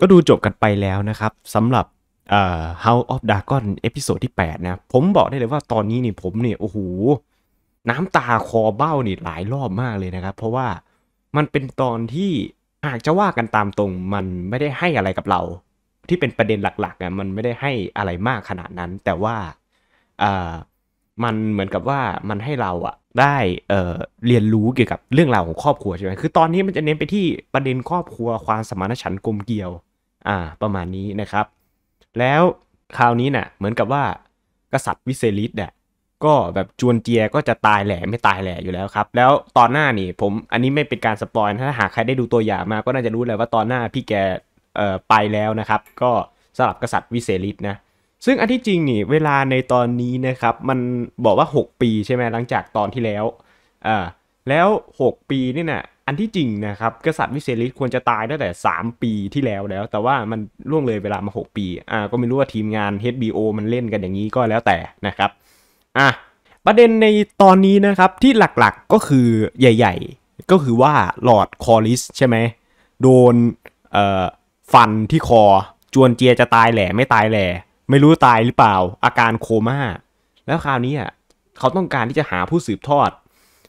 ก็ดูจบกันไปแล้วนะครับสำหรับ House of Dragon เอพิโซดที่ 8 นะ ผมบอกได้เลยว่าตอนนี้นี่ผมเนี่ยโอ้โหน้ำตาคอเบ้านี่หลายรอบมากเลยนะครับ เพราะว่ามันเป็นตอนที่ หากจะว่ากันตามตรง มันไม่ได้ให้อะไรกับเรา ที่เป็นประเด็นหลักๆอ่ะมันไม่ได้ให้อะไรมากขนาดนั้น แต่ว่าอ่ามันเหมือนกับว่ามันให้เราอ่ะได้เอ่อเรียนรู้เกี่ยวกับเรื่องราวของครอบครัวใช่ไหมคือตอนนี้มันจะเน้นไปที่ประเด็นครอบครัว ความสมานฉันท์กลมเกลียวอ่าประมาณนี้นะครับ แล้วคราวนี้นะ่ะเหมือนกับว่ากษัตริย์วิเซลิสเนี่ยก็แบบจวนเจียก็จะตายแหล่ไม่ตายแหล่อยู่แล้วครับแล้วตอนหน้านี่ผมอันนี้ไม่เป็นการสปอยนะถ้าหากใครได้ดูตัวอย่างมาก็น่าจะรู้เลยว่าตอนหน้าพี่แกเอ่อไปแล้วนะครับก็สลับกษัตริย์วิเซลิสนะซึ่งอันที่จริงนี่เวลาในตอนนี้นะครับมันบอกว่า 6 ปีใช่ไหมหลังจากตอนที่แล้วอ่าแล้ว 6 ปีนี่นะ่ะอันที่จริงนะครับกษัตริย์วิเซลิสควรจะตายตั้งแต่ 3 ปีที่แล้วแล้ว แต่ว่ามันล่วงเลยเวลามา 6 ปีอ่าก็ไม่รู้ว่าทีมงาน HBO มันเล่นกันอย่างนี้ก็แล้วแต่นะครับอ่ะประเด็นในตอนนี้นะครับที่หลักๆก็คือใหญ่ๆก็คือว่าหลอดคอริสใช่ไหมโดนเอ่อฟันที่คอจวนเจียจะตายแหล่ไม่ตายแหล่ไม่รู้ตายหรือเปล่าอาการโคมา่าแล้วคราวนี้อ่ะเขาต้องการที่จะหาผู้สืบทอด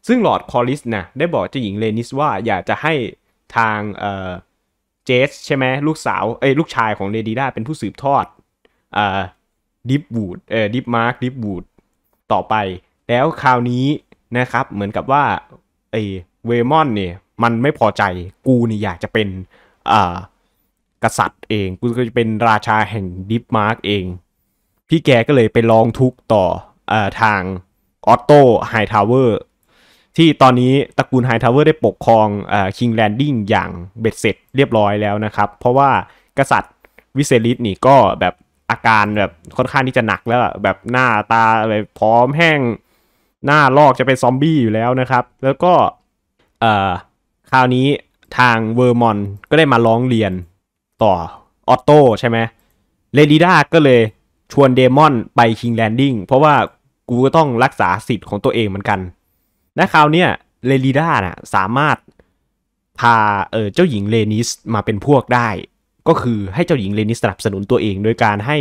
ซึ่งหลอดคอลิสนะได้บอกเจ้าหญิงเลนิสว่าอยากจะให้ทางเอ่อเจสใช่ไหมลูกสาวเอ้ย ลูกชายของเลดีด้าเป็นผู้สืบทอดเอ่อดิฟบูดเอ่อดิฟมาร์คดิฟบูดต่อไป แล้วคราวนี้นะครับเหมือนกับว่าไอเวมอนเนี่ยมันไม่พอใจกูนี่อยากจะเป็นอ่กษัตริย์เองกูก็จะเป็นราชาแห่งดิฟมาร์กเอง พี่แกก็เลยไปลองทุกต่ออทางออตโต้ไฮทาวเวอร์ที่ตอนนี้ตระกูลไฮทาวเวอร์ได้ปกครองคิงแลนดิ้งอย่างเบ็ดเสร็จเรียบร้อยแล้วนะครับ เพราะว่ากษัตริย์วิเซลิสนี่ก็แบบอาการแบบค่อนข้างที่จะหนักแล้วแบบหน้าตาอะไรพร้อมแห้งหน้าลอกจะเป็นซอมบี้อยู่แล้วนะครับ แล้วก็คราวนี้ทางเวอร์มอนก็ได้มาร้องเรียนต่อออโต้ใช่ไหมเลดิด้าก็เลยชวนเดมอนไปคิงแลนดิ้งเพราะว่ากูก็ต้องรักษาสิทธิ์ของตัวเองเหมือนกันและคราวเนี้ยเลลีด้าน่ะสามารถพาเออเจ้าหญิงเลนิสมาเป็นพวกได้ ก็คือให้เจ้าหญิงเลนิสสนับสนุนตัวเอง โดยการให้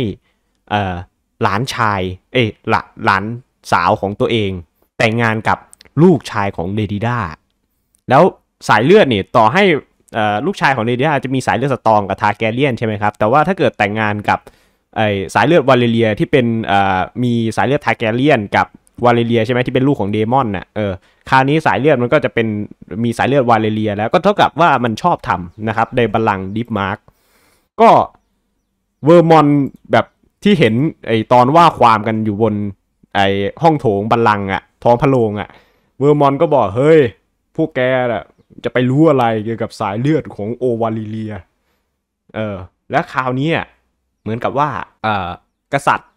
เออหลานชายเอหลหลานสาวของตัวเอง แต่งงานกับลูกชายของเลดีด้าแล้วสายเลือดเนี่ยต่อให้ลูกชายของเลดีด้าจะมีสายเลือดสตองกับทาแกเลียนใช่ไหมครับแต่ว่าถ้าเกิดแต่งงานกับสายเลือดวาเลเรียที่เป็นมีสายเลือดทาแกเลียนกับวาเลเรียใช่ไหมที่เป็นลูกของเดมอนน่ะ เออ คราวนี้สายเลือดมันก็จะเป็นมีสายเลือดวาเลเรีย แล้วก็เท่ากับว่ามันชอบทำนะครับในบัลลังดิฟมาร์ก ก็เวอร์มอนแบบที่เห็นไอตอนว่าความกันอยู่บน ไอห้องโถงบัลลังอะท้องพะโลงอะเวอร์มอนก็บอกเฮ้ยพวกแกอะจะไปรู้อะไรเกี่ยวกับสายเลือดของโอวาเลเรีย เออ และคราวนี้เหมือนกับว่าเออกษัตริย์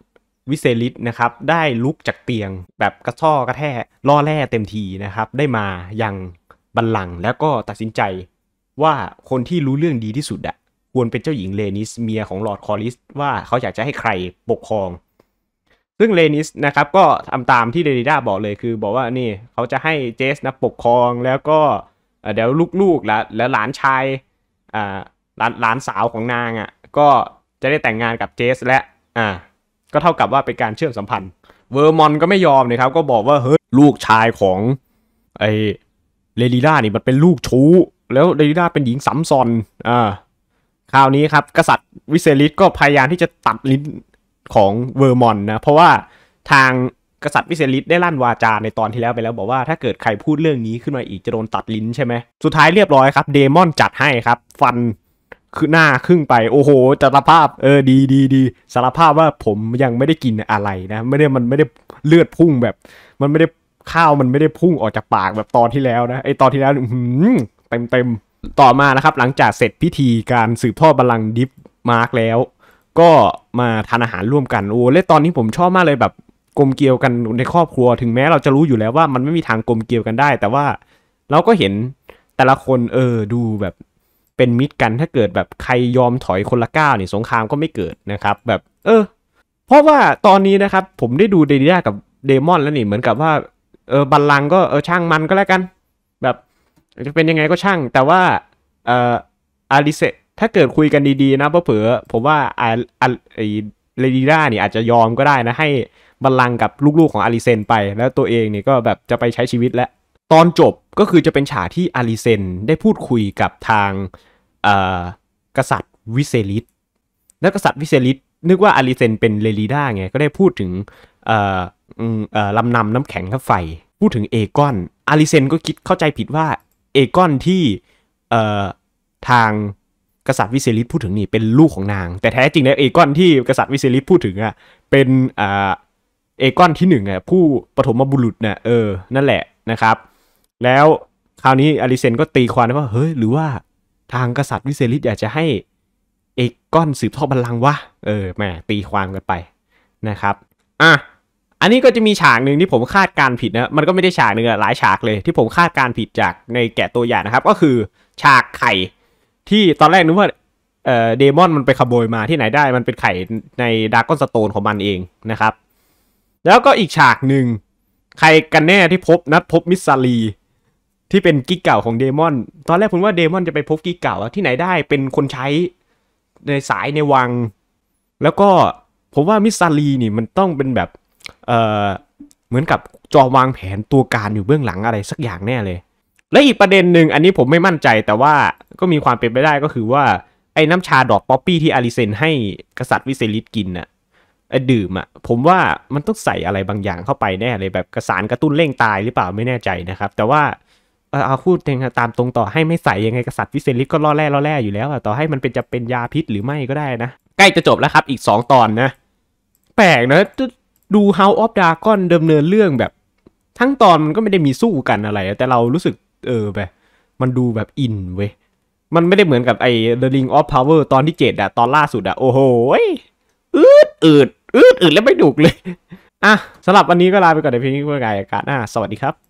วิเซลิสนะครับได้ลุกจากเตียงแบบกระช่อกระแท่ล่อแร่เต็มทีนะครับ ได้มาอย่างบัลลังก์แล้วก็ตัดสินใจว่าคนที่รู้เรื่องดีที่สุดอะควรเป็นเจ้าหญิงเลนิสเมียของลอร์ดคอลิสว่าเขาอยากจะให้ใครปกครอง ซึ่งเลนิสนะครับก็ทำตามที่เดริด้าบอกเลยคือ บอกว่านี่เขาจะให้เจสนะปกครองแล้วก็ เดี๋ยวลูกๆและแลวหลานชายอ่าหลานหลานสาวของนางอะ่ะ ก็จะได้แต่งงานกับเจสและอ่าก็เท่ากับว่าเป็นการเชื่อมสัมพันธ์เวอร์มอนก็ไม่ยอมนะครับก็บอกว่าเฮ้ยลูกชายของไอเลลีลานี่มันเป็นลูกชู้แล้วเลลีลาเป็นหญิงซ้ำซ้อนอ่าคราวนี้ครับกษัตริย์วิเซลิสก็พยายามที่จะตัดลิ้นของเวอร์มอนนะเพราะว่าทางกษัตริย์วิเซลิสได้ลั่นวาจาในตอนที่แล้วไปแล้ว บอกว่า ถ้าเกิดใครพูดเรื่องนี้ขึ้นมาอีกจะโดนตัดลิ้นใช่ไหมสุดท้ายเรียบร้อยครับเดมอนจัดให้ครับฟันคือหน้าครึ่งไป โอ้โหสารภาพเออดีดีดีสารภาพว่าผมยังไม่ได้กินอะไรนะ ไม่ได้มันไม่ได้เลือดพุ่งแบบ มันไม่ได้ข้าวมันไม่ได้พุ่งออกจากปากแบบตอนที่แล้วนะไอตอนที่แล้วเต็มเต็มต่อมานะครับ หลังจากเสร็จพิธีการสืบทอดบัลลังก์ดิฟมาร์กแล้ว ก็มาทานอาหารร่วมกันโอ้และตอนนี้ผมชอบมากเลยแบบกลมเกลียวกันในครอบครัวถึงแม้เราจะรู้อยู่แล้วว่ามันไม่มีทางกลมเกลียวกันได้ แต่ว่าเราก็เห็นแต่ละคนเออดูแบบเป็นมิตรกันถ้าเกิดแบบใครยอมถอยคนละก้าวเนี่ยสงครามก็ไม่เกิดนะครับ แบบเออ เพราะว่าตอนนี้นะครับ ผมได้ดูเดลิด้ากับเดมอนแล้วนี่เหมือนกับว่าเออบัลลังก็เออช่างมันก็แล้วกัน แบบจะเป็นยังไงก็ช่าง แต่ว่าเอ่ออาริเซถ้าเกิดคุยกันดีๆนะเผื่อผมว่าอาอาไอเลดีด้าเนี่ยอาจจะยอมก็ได้นะให้บัลลังกับลูกๆของอาริเซนไป แล้วตัวเองเนี่ยก็แบบจะไปใช้ชีวิตแล้วตอนจบก็คือจะเป็นฉากที่อาริเซน ได้พูดคุยกับทางกษัตริย์วิเซลิสแล้วกษัตริย์วิเซลิสนึกว่าอาริเซนเป็นเลลีด้าไงก็ได้พูดถึงลำนำน้ำแข็งและไฟพูดถึงเอกอนอาริเซนก็คิดเข้าใจผิดว่าเอกอนที่ทางกษัตริย์วิเซลิสพูดถึงนี่เป็นลูกของนาง แต่แท้จริงแล้วเอกอนที่กษัตริย์วิเซลิสพูดถึงอ่ะเป็นเอกอนที่หนึ่งอ่ะผู้ปฐมบุรุษน่ะเออนั่นแหละนะครับแล้วคราวนี้อลิเซนก็ตีความว่า เฮ้ยหรือว่าทางกษัตริย์วิเซริตอยากจะให้เอกก้อนสืบทอดบัลลังก์วะเออแม่ตีความกันไปนะครับอ่ะอันนี้ก็จะมีฉากหนึ่งที่ผมคาดการผิดนะมันก็ไม่ได้ฉากหนึ่งอะหลายฉากเลยที่ผมคาดการผิดจากในแกะตัวอย่างนะครับ ก็คือฉากไข่ที่ตอนแรกนึกว่าเเดมอนมันไปขโมยมาที่ไหนได้มันเป็นไข่ในดาร์กอนสโตนของมันเองนะครับ แล้วก็อีกฉากหนึ่งใครกันแน่ที่พบนัดพบมิสซาลีที่เป็นกิ๊กเก่าของเดมอน ตอนแรกผมว่าเดมอนจะไปพบกิ๊กเก่าที่ไหนได้เป็นคนใช้ในสายในวัง แล้วก็ผมว่ามิสซาลีนี่มันต้องเป็นแบบเอ่อเหมือนกับจอวางแผนตัวการอยู่เบื้องหลังอะไรสักอย่างแน่เลย และอีกประเด็นหนึ่ง อันนี้ผมไม่มั่นใจแต่ว่าก็มีความเป็นไปได้ก็คือว่า ไอ้น้ำชาดอกป๊อปปี้ที่อาริเซนให้กษัตริย์วิเซลิตกินน่ะดื่มอ่ะผมว่ามันต้องใส่อะไรบางอย่างเข้าไปแน่เลยแบบกระสานกระตุ้นเร่งตายหรือเปล่าไม่แน่ใจนะครับ แต่ว่าเอาพูดเองตามตรงต่อให้ไม่ใส่ยังไงกษัตริย์วิเซลิสก็ล่อแร่ล่อแร่อยู่แล้วอะต่อให้มันเป็นจะเป็นยาพิษหรือไม่ก็ได้นะ ใกล้จะจบแล้วครับอีก 2 ตอนนะ แปลกนะดู House of Dragon ดำเนินเรื่องแบบ ทั้งตอนมันก็ไม่ได้มีสู้กันอะไร แต่เรารู้สึกเออแบบ มันดูแบบอินเว้ย มันไม่ได้เหมือนกับไอ้ The Ring of Power ตอนที่เจ็ดอะตอนล่าสุดอะโอ้โหอืดอืดอืดอืดแล้วไม่ดุกเลย อ่ะสำหรับวันนี้ก็ลาไปก่อนในพีธนี้รพื่กายอากาศหน้าสวัสดีครับ